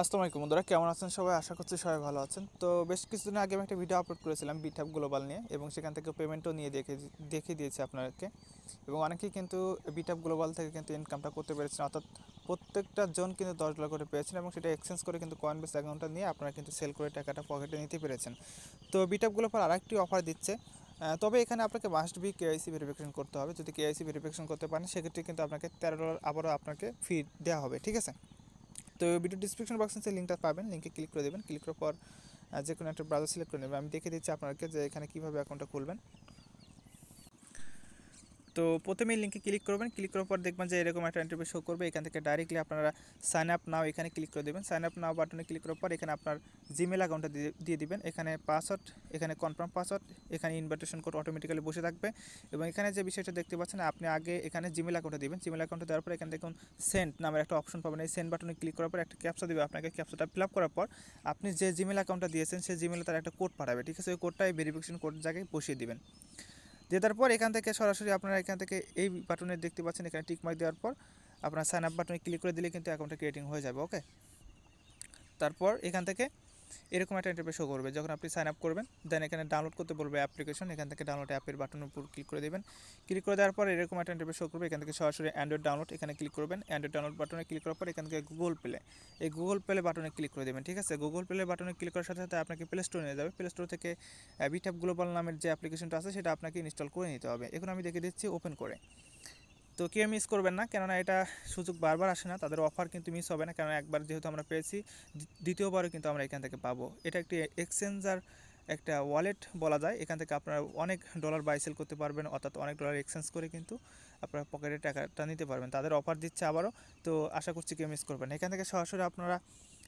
আসসালামু আলাইকুম বন্ধুরা কেমন আছেন সবাই আশা করছি সবাই ভালো আছেন তো বেশ কিছুদিন আগে আমি একটা ভিডিও আপলোড করেছিলাম বিটহাব গ্লোবাল নিয়ে এবং সেখান থেকে পেমেন্টও নিয়ে দেখে দেখিয়ে দিয়েছি আপনাদেরকে এবং অনেকেই কিন্তু বিটহাব গ্লোবাল থেকে কিন্তু ইনকামটা করতে পেরেছেন অর্থাৎ প্রত্যেকটা জন কিন্তু দশ ডলার করে পেয়েছেন এবং সেটা এক্সচেঞ্জ করে কিন্তু কয়েন বেস অ্যাকাউন্টটা নিয়ে আপনারা কিন্তু সেল করে টাকাটা পকেটে নিতে পেরেছেন তো বিটহাব গ্লোবাল আরেকটি অফার দিচ্ছে তবে এখানে আপনাকে মাস্ট বি কেআইসি ভেরিফিকেশন করতে হবে যদি কেআইসি ভেরিফিকেশন করতে পারেন সেক্ষেত্রে কিন্তু আপনাকে তেরো ডলার আবারও আপনাকে ফি দেওয়া হবে ঠিক আছে তো ভিডিও ডিসক্রিপশন বক্সে লিঙ্কটা পাবেন লিঙ্কে ক্লিক করে দেবেন ক্লিক করার পর যে কোনো একটা ব্রাউজার সিলেক্ট করে নেবেন আমি দেখে দিচ্ছি আপনাকে যে এখানে কীভাবে অ্যাকাউন্টটা খুলবেন তো প্রথমেই লিঙ্কে ক্লিক করবেন ক্লিক করার পর দেখবেন যে এরকম একটা ইন্টারভিউ শো করবে এখান থেকে ডাইরেক্টলি আপনারা সাইন আপ নাও এখানে ক্লিক করে দেবেন সাইন আপ নাও বাটনে ক্লিক করার পর এখানে আপনার জিমেল অ্যাকাউন্টটা দিয়ে দিবেন এখানে পাসওয়ার্ড এখানে কনফার্ম পাসওয়ার্ড এখানে ইনভাইটেশন কোড অটোমেটিক্যালি বসে থাকবে এবং এখানে যে বিষয়টা দেখতে পাচ্ছেন আপনি আগে এখানে জিমেল অ্যাকাউন্টে দেবেন জিমেল অ্যাকাউন্টে দেওয়ার পর এখানে দেখুন সেন্ড নামের একটা অপশন পাবেন এই সেন্ড বাটনে ক্লিক করার পর একটা ক্যাপচা দেবে আপনাকে ক্যাপচাটা ফিল আপ করার পর আপনি যে জিমেল অ্যাকাউন্টটা দিয়েছেন সেই জিমেলে তার একটা কোড পাঠাবে ঠিক আছে ওই কোডটা এই ভেরিফিকেশন কোড জায়গায় বসিয়ে দেবেন দেওয়ার পর এখান থেকে সরাসরি আপনারা এখান থেকে এই বাটনে দেখতে পাচ্ছেন এখানে টিকমার্ক দেওয়ার পর আপনার সাইন আপ বাটনে ক্লিক করে দিলে কিন্তু অ্যাকাউন্টটা ক্রিয়েটিং হয়ে যাবে ওকে তারপর এখান থেকে এরকম একটা ইন্টারভিউ শো করবে যখন আপনি সাইন আপ করবেন দেন এখানে ডাউনলোড করতে বলবে অ্যাপ্লিকেশন এখান থেকে ডাউনলোড অ্যাপের বাটনের উপর ক্লিক করে দেবেন ক্লিক করে দেওয়ার পর এরকম একটা ইন্টারভিউ শো করবে এখান থেকে সরাসরি অ্যান্ড্রয়েড ডাউনলোড এখানে ক্লিক করবেন অ্যান্ড্রয়েড ডাউনলোড বাটনে ক্লিক করার পর এখান থেকে গুগল প্লে এই গুগল প্লে বাটনে ক্লিক করে দেবেন ঠিক আছে গুগল প্লে বাটনে ক্লিক করার সাথে সাথে আপনাকে প্লে স্টোর নিয়ে যাবে প্লে স্টোর থেকে বিট্যাপ গ্লোবাল নামের যে অ্যাপ্লিকেশনটা আছে সেটা আপনাকে ইনস্টল করে নিতে হবে এখন আমি দেখে দিচ্ছি ওপেন করে তো কেউ মিস করবেন না কেননা এটা সুযোগ বারবার আসে না তাদের অফার কিন্তু মিস হবে না কেননা একবার যেহেতু আমরা পেয়েছি দ্বিতীয়বারও কিন্তু আমরা এখান থেকে পাবো এটা একটি এক্সচেঞ্জার একটা ওয়ালেট বলা যায় এখান থেকে আপনারা অনেক ডলার বাইসেল করতে পারবেন অর্থাৎ অনেক ডলার এক্সচেঞ্জ করে কিন্তু আপনারা পকেটে টাকাটা নিতে পারবেন তাদের অফার দিচ্ছে আবারও তো আশা করছি কেউ মিস করবেন এখান থেকে সরাসরি আপনারা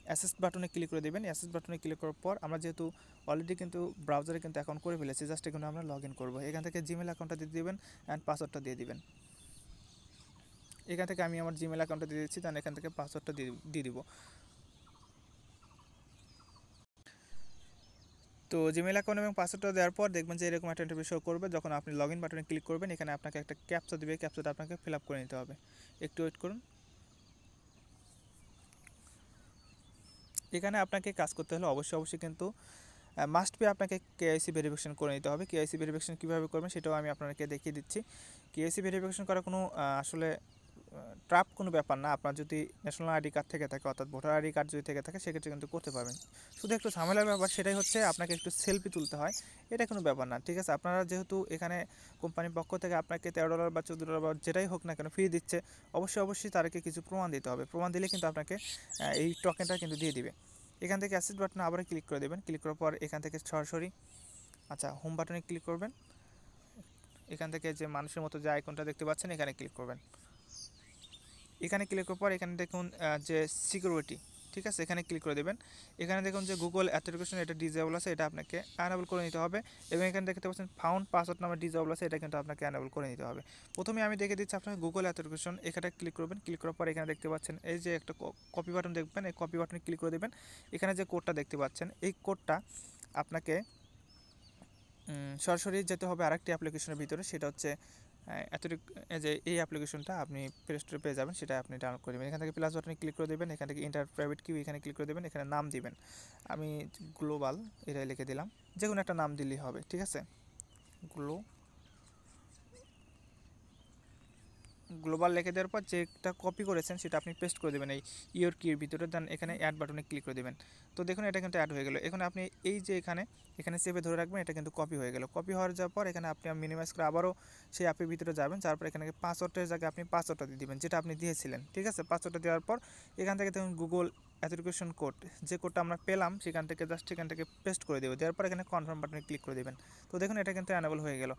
অ্যাসেস বাটনে ক্লিক করে দেবেন অ্যাসেস বাটনে ক্লিক করার পর আমরা যেহেতু অলরেডি কিন্তু ব্রাউজারে কিন্তু অ্যাকাউন্ট করে ফেলেছি জাস্ট এখানে আমরা লগ ইন করবো এখান থেকে জিমেল অ্যাকাউন্টটা দিয়ে দেবেন অ্যান্ড পাসওয়ার্ডটা দিয়ে দেবেন এখান থেকে আমি আমার জিমেল অ্যাকাউন্টটা দিয়ে দিচ্ছি তাহলে এখান থেকে পাসওয়ার্ডটা দিয়ে দিব তো জিমেল অ্যাকাউন্ট এবং পাসওয়ার্ডটা দেওয়ার পর দেখবেন যে এরকম একটা ইন্টারভিউ শো করবে যখন আপনি লগ ইন বাটনে ক্লিক করবেন এখানে আপনাকে একটা ক্যাপচা দেবে ক্যাপচাটা আপনাকে ফিল আপ করে নিতে হবে একটু ওয়েট করুন এখানে আপনাকে কাজ করতে হলে অবশ্যই অবশ্যই কিন্তু মাস্ট বি আপনাকে কেআইসি ভেরিফিকেশন করে নিতে হবে কেআইসি ভেরিফিকেশন কীভাবে করবেন সেটাও আমি আপনাকে দেখিয়ে দিচ্ছি কেআইসি ভেরিফিকেশন করা কোনো আসলে ট্রাপ কোনো ব্যাপার না আপনার যদি ন্যাশনাল আইডি কার্ড থেকে থাকে অর্থাৎ ভোটার আইডি কার্ড যদি থেকে থাকে সেক্ষেত্রে কিন্তু করতে পারবেন শুধু একটু ঝামেলার ব্যাপার সেটাই হচ্ছে আপনাকে একটু সেলফি তুলতে হয় এটা কোনো ব্যাপার না ঠিক আছে আপনারা যেহেতু এখানে কোম্পানির পক্ষ থেকে আপনাকে তেরো ডলার বা চোদ্দো ডলার বা যেটাই হোক না কেন ফ্রি দিচ্ছে অবশ্যই অবশ্যই তাদেরকে কিছু প্রমাণ দিতে হবে প্রমাণ দিলে কিন্তু আপনাকে এই টকেনটা কিন্তু দিয়ে দিবে এখান থেকে অ্যাসিড বাটন আবার ক্লিক করে দেবেন ক্লিক করার পর এখান থেকে সরাসরি আচ্ছা হোম বাটনে ক্লিক করবেন এখান থেকে যে মানুষের মতো যে আইকনটা দেখতে পাচ্ছেন এখানে ক্লিক করবেন এখানে ক্লিক করার পর এখানে দেখুন যে সিকিউরিটি ঠিক আছে এখানে ক্লিক করে দেবেন এখানে দেখুন যে গুগল অ্যাপ্লিকেশন এটা ডিজেবল আছে এটা আপনাকে অ্যানেবল করে নিতে হবে এবং এখানে দেখতে পাচ্ছেন ফাউন্ড পাসওয়ার্ড নামে ডিজেবল আছে এটা কিন্তু আপনাকে অ্যানেবল করে নিতে হবে প্রথমে আমি দেখে দিচ্ছি আপনাকে গুগল অ্যাপ্লিকেশন এখানে ক্লিক করবেন ক্লিক করার পর এখানে দেখতে পাচ্ছেন এই যে একটা কপি বাটন দেখবেন এই কপি বাটনে ক্লিক করে দেবেন এখানে যে কোডটা দেখতে পাচ্ছেন এই কোডটা আপনাকে সরাসরি যেতে হবে আরেকটি অ্যাপ্লিকেশনের ভিতরে সেটা হচ্ছে হ্যাঁ, এতটুকু যে এই অ্যাপ্লিকেশনটা আপনি প্লে স্টোরে পেয়ে যাবেন সেটা আপনি ডাউনলোড করে দেবেন এখান থেকে প্লাস বাটনে ক্লিক করে দেবেন এখান থেকে ইন্টার প্রাইভেট কিউ এখানে ক্লিক করে দেবেন এখানে নাম দিবেন আমি গ্লোবাল এটাই লিখে দিলাম যে কোনো একটা নাম দিলেই হবে ঠিক আছে গ্লো গ্লোবাল লেখে দেওয়ার পর যেটা কপি করেছেন সেটা আপনি পেস্ট করে দেবেন এই ইয়োর কির ভিতরে দেন এখানে অ্যাড বাটনে ক্লিক করে দেবেন তো দেখুন এটা কিন্তু অ্যাড হয়ে গেল এখন আপনি এই যে এখানে এখানে সেভে ধরে রাখবেন এটা কিন্তু কপি হয়ে গেল কপি হওয়ার যাওয়ার পর এখানে আপনি মিনিমাইজ করে আবারও সেই অ্যাপের ভিতরে যাবেন তারপর এখানে পাসওয়ার্ডের জায়গায় আপনি পাসওয়ার্ডটা দিয়ে দেবেন যেটা আপনি দিয়েছিলেন ঠিক আছে পাঁচশোটা দেওয়ার পর এখান থেকে দেখুন গুগল অ্যাপ্লিকেশন কোড যে কোডটা আমরা পেলাম সেখান থেকে জাস্ট সেখান থেকে পেস্ট করে দেবো দেওয়ার পর এখানে কনফার্ম বাটনে ক্লিক করে দেবেন তো দেখুন এটা কিন্তু অ্যানাবল হয়ে গেল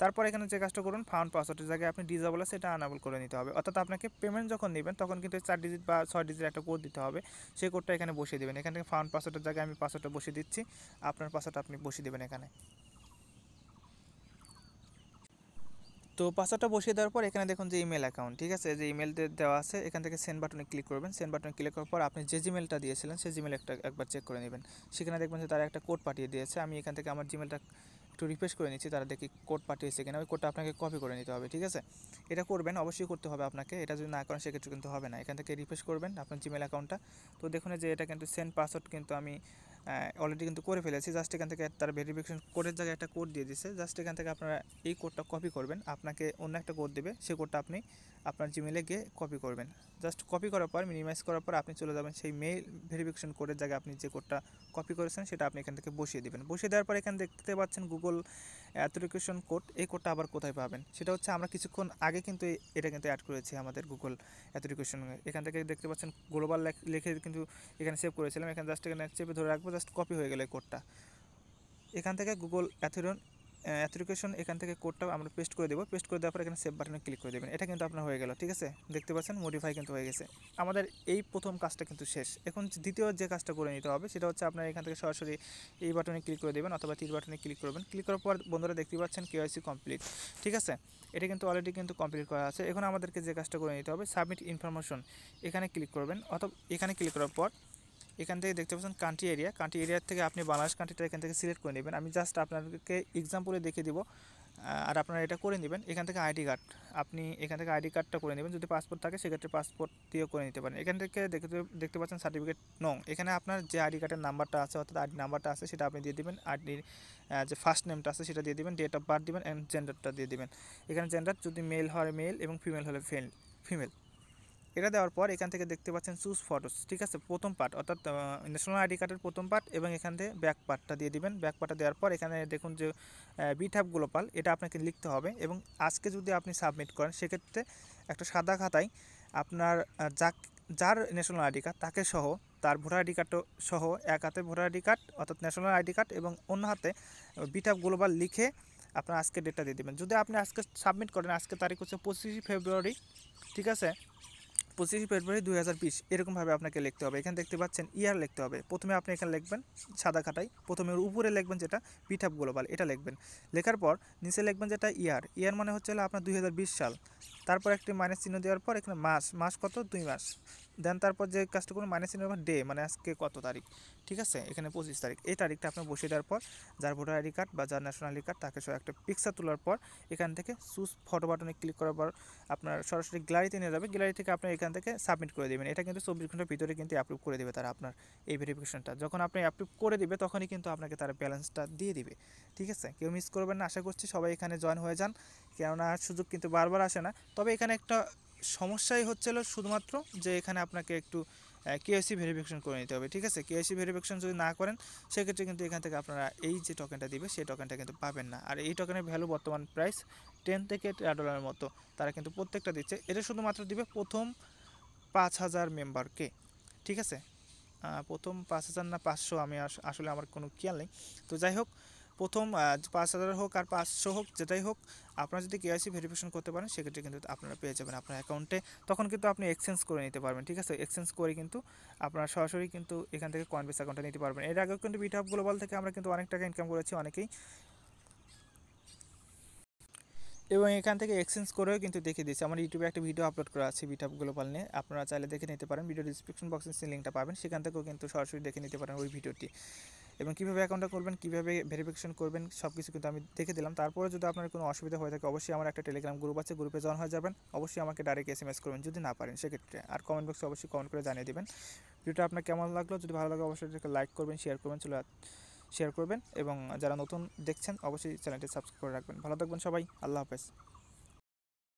তারপর এখানে যে কাজটা করুন ফাউন্ড পাসওয়ার্ডের জায়গায় আপনি ডিজাবল আছে সেটা অ্যানাবল করে নিতে হবে অর্থাৎ আপনাকে পেমেন্ট যখন নেবেন তখন কিন্তু চার ডিজিট বা ছয় ডিজিট একটা কোড দিতে হবে সেই কোডটা এখানে বসিয়ে দেবেন এখান থেকে ফাউন্ড পাসওয়ার্ডের জায়গায় আমি পাসওয়ার্ডটা বসিয়ে দিচ্ছি আপনার পাসওয়ার্ড আপনি বসিয়ে দেবেন এখানে তো পাসওয়ার্ডটা বসিয়ে দেওয়ার পর এখানে দেখুন যে ইমেল অ্যাকাউন্ট ঠিক আছে যে ইমেল দেওয়া আছে এখান থেকে সেন্ড বাটনে ক্লিক করবেন সেন্ড বাটনে ক্লিক করার পর আপনি যে জিমেলটা দিয়েছিলেন সেই জিমেল একটা একবার চেক করে নেবেন সেখানে দেখবেন যে তারা একটা কোড পাঠিয়ে দিয়েছে আমি এখান থেকে আমার জিমেলটা একটু রিফ্রেশ করে নিচ্ছি তারা দেখি কোড পাঠিয়েছে কিনা ওই কোডটা আপনাকে কপি করে নিতে হবে ঠিক আছে এটা করবেন অবশ্যই করতে হবে আপনাকে এটা যদি না করেন সেক্ষেত্রে কিন্তু হবে না এখান থেকে রিফ্রেশ করবেন আপনার জিমেল অ্যাকাউন্টটা তো দেখুন যে এটা কিন্তু সেন্ড পাসওয়ার্ড কিন্তু আমি অলরেডি কিন্তু করে ফেলেছি জাস্ট এখান থেকে তার ভেরিফিকেশন কোডের জায়গায় একটা কোড দিয়ে দিছে জাস্ট এখান থেকে আপনারা এই কোডটা কপি করবেন আপনাকে অন্য একটা কোড দেবে সেই কোডটা আপনি আপনার জিমেলে গিয়ে কপি করবেন জাস্ট কপি করার পর মিনিমাইজ করার পর আপনি চলে যাবেন সেই মেইল ভেরিফিকেশন কোডের জায়গায় আপনি যে কোডটা কপি করেছেন সেটা আপনি এখান থেকে বসিয়ে দেবেন বসিয়ে দেওয়ার পর এখানে দেখতে পাচ্ছেন গুগল অ্যাথরিকেশন কোড এই কোডটা আবার কোথায় পাবেন সেটা হচ্ছে আমরা কিছুক্ষণ আগে কিন্তু এটা কিন্তু অ্যাড করেছি আমাদের গুগল অ্যাথরিকেশন এখান থেকে দেখতে পাচ্ছেন গ্লোবাল লেখে কিন্তু এখানে সেভ করেছিলাম এখানে জাস্ট এখানে চেপে ধরে রাখবো জাস্ট কপি হয়ে গেল এই কোডটা এখান থেকে গুগল অ্যাথেরন অ্যাপ্লিকেশন এখান থেকে কোডটা আমরা পেস্ট করে দেবো পেস্ট করে দেওয়ার পর এখানে সেভ বাটনে ক্লিক করে দেবেন এটা কিন্তু আপনার হয়ে গেল ঠিক আছে দেখতে পাচ্ছেন মডিফাই কিন্তু হয়ে গেছে আমাদের এই প্রথম কাজটা কিন্তু শেষ এখন দ্বিতীয় যে কাজটা করে নিতে হবে সেটা হচ্ছে আপনার এখান থেকে সরাসরি এই বাটনে ক্লিক করে দেবেন অথবা তীর বাটনে ক্লিক করবেন ক্লিক করার পর বন্ধুরা দেখতে পাচ্ছেন কেওয়াইসি কমপ্লিট ঠিক আছে এটা কিন্তু অলরেডি কিন্তু কমপ্লিট করা আছে এখন আমাদেরকে যে কাজটা করে নিতে হবে সাবমিট ইনফরমেশন এখানে ক্লিক করবেন অথবা এখানে ক্লিক করার পর এখান থেকে দেখতে পাচ্ছেন কান্ট্রি এরিয়া কান্ট্রি এরিয়ার থেকে আপনি বাংলাদেশ কান্ট্রিটা এখান থেকে সিলেক্ট করে নেবেন আমি জাস্ট আপনাকে এক্সাম্পলে দেখে দিব আর আপনারা এটা করে নেবেন এখান থেকে আইডি কার্ড আপনি এখান থেকে আইডি কার্ডটা করে নেবেন যদি পাসপোর্ট থাকে সেক্ষেত্রে পাসপোর্ট দিয়েও করে নিতে পারেন এখান থেকে দেখতে দেখতে পাচ্ছেন সার্টিফিকেট নং এখানে আপনার যে আইডি কার্ডের নাম্বারটা আছে অর্থাৎ আইডি নাম্বারটা আছে সেটা আপনি দিয়ে দেবেন আইডির যে ফার্স্ট নেমটা আছে সেটা দিয়ে দেবেন ডেট অফ বার্থ দেবেন অ্যান্ড জেন্ডারটা দিয়ে দেবেন এখানে জেন্ডার যদি মেল হয় মেল এবং ফিমেল হলে ফেল ফিমেল এটা দেওয়ার পর এখান থেকে দেখতে পাচ্ছেন চুজ ফটোস ঠিক আছে প্রথম পার্ট অর্থাৎ ন্যাশনাল আইডি কার্ডের প্রথম পার্ট এবং এখান থেকে ব্যাক পার্টটা দিয়ে দিবেন ব্যাক পার্টটা দেওয়ার পর এখানে দেখুন যে বিঠাপ গ্লোপাল এটা আপনাকে লিখতে হবে এবং আজকে যদি আপনি সাবমিট করেন সেক্ষেত্রে একটা সাদা খাতায় আপনার যা যার ন্যাশনাল আইডি কার্ড তাকে সহ তার ভোটার আইডি কার্ড সহ এক হাতে ভোটার আইডি কার্ড অর্থাৎ ন্যাশনাল আইডি কার্ড এবং অন্য হাতে বিঠাপ গ্লোপাল লিখে আপনার আজকে ডেটটা দিয়ে দেবেন যদি আপনি আজকে সাবমিট করেন আজকে তারিখ হচ্ছে পঁচিশে ফেব্রুয়ারি ঠিক আছে পঁচিশ ফেব্রুয়ারি দুই হাজার বিশ এরকমভাবে আপনাকে লিখতে হবে এখানে দেখতে পাচ্ছেন ইয়ার লিখতে হবে প্রথমে আপনি এখানে লিখবেন সাদা খাটাই প্রথমে উপরে লিখবেন যেটা পিঠাপ গ্লোবাল এটা লিখবেন লেখার পর নিচে লিখবেন যেটা ইয়ার ইয়ার মানে হচ্ছে আপনার দুই সাল তারপর একটি মাইনাস চিহ্ন দেওয়ার পর এখানে মাস মাস কত দুই মাস দেন তারপর যে কাজটা করুন মাইনাস চিহ্ন ডে মানে আজকে কত তারিখ ঠিক আছে এখানে পঁচিশ তারিখ এই তারিখটা আপনি বসিয়ে দেওয়ার পর যার ভোটার আইডি কার্ড বা যার ন্যাশনাল আইডি কার্ড তাকে সহ একটা পিকচার তোলার পর এখান থেকে সুস ফটো বাটনে ক্লিক করার পর আপনার সরাসরি গ্যালারিতে নিয়ে যাবে গ্যালারি থেকে আপনি এখান থেকে সাবমিট করে দেবেন এটা কিন্তু চব্বিশ ঘন্টার ভিতরে কিন্তু অ্যাপ্রুভ করে দেবে তারা আপনার এই ভেরিফিকেশনটা যখন আপনি অ্যাপ্রুভ করে দেবে তখনই কিন্তু আপনাকে তার ব্যালেন্সটা দিয়ে দিবে ঠিক আছে কেউ মিস করবেন না আশা করছি সবাই এখানে জয়েন হয়ে যান কেননা সুযোগ কিন্তু বারবার আসে না তবে এখানে একটা সমস্যাই হচ্ছিল শুধুমাত্র যে এখানে আপনাকে একটু কেওসি ভেরিফিকেশন করে নিতে হবে ঠিক আছে কেওসি ভেরিফিকেশন যদি না করেন সেক্ষেত্রে কিন্তু এখান থেকে আপনারা এই যে টোকেনটা দিবে সেই টোকেনটা কিন্তু পাবেন না আর এই টোকেনের ভ্যালু বর্তমান প্রাইস টেন থেকে টেরা ডলারের মতো তারা কিন্তু প্রত্যেকটা দিচ্ছে এটা শুধুমাত্র দিবে প্রথম পাঁচ হাজার মেম্বারকে ঠিক আছে প্রথম পাঁচ হাজার না পাঁচশো আমি আসলে আমার কোনো খেয়াল নেই তো যাই হোক প্রথম পাঁচ হাজার হোক আর পাঁচশো হোক যেটাই হোক আপনারা যদি কেওয়াইসি ভেরিফিকেশন করতে পারেন সেক্ষেত্রে কিন্তু আপনারা পেয়ে যাবেন আপনার অ্যাকাউন্টে তখন কিন্তু আপনি এক্সচেঞ্জ করে নিতে পারবেন ঠিক আছে এক্সচেঞ্জ করে কিন্তু আপনারা সরাসরি কিন্তু এখান থেকে বেস অ্যাকাউন্টে নিতে পারবেন এর আগেও কিন্তু বিটহাব গ্লোবাল থেকে আমরা কিন্তু অনেক টাকা ইনকাম করেছি অনেকেই এবং এখান থেকে এক্সচেঞ্জ করেও কিন্তু দেখে দিয়েছি আমার ইউটিউবে একটা ভিডিও আপলোড করা আছে বিটআপ গ্লোবাল নিয়ে আপনারা চাইলে দেখে নিতে পারেন ভিডিও ডিসক্রিপশন বক্সে লিঙ্কটা পাবেন সেখান থেকেও কিন্তু সরাসরি দেখে নিতে পারেন ওই ভিডিওটি এবং কীভাবে অ্যাকাউন্টটা করবেন কীভাবে ভেরিফিকেশন করবেন সব কিছু কিন্তু আমি দেখে দিলাম তারপরে যদি আপনার কোনো অসুবিধা হয়ে থাকে অবশ্যই আমার একটা টেলিগ্রাম গ্রুপ আছে গ্রুপে জয়েন হয়ে যাবেন অবশ্যই আমাকে ডাইরেক্ট এস এম এস করবেন যদি না পারেন সেক্ষেত্রে আর কমেন্ট বক্সে অবশ্যই কমেন্ট করে জানিয়ে দেবেন ভিডিওটা আপনার কেমন লাগলো যদি ভালো লাগে অবশ্যই লাইক করবেন শেয়ার করবেন চলে শেয়ার করবেন এবং যারা নতুন দেখছেন অবশ্যই চ্যানেলটি সাবস্ক্রাইব করে রাখবেন ভালো থাকবেন সবাই আল্লাহ হাফেজ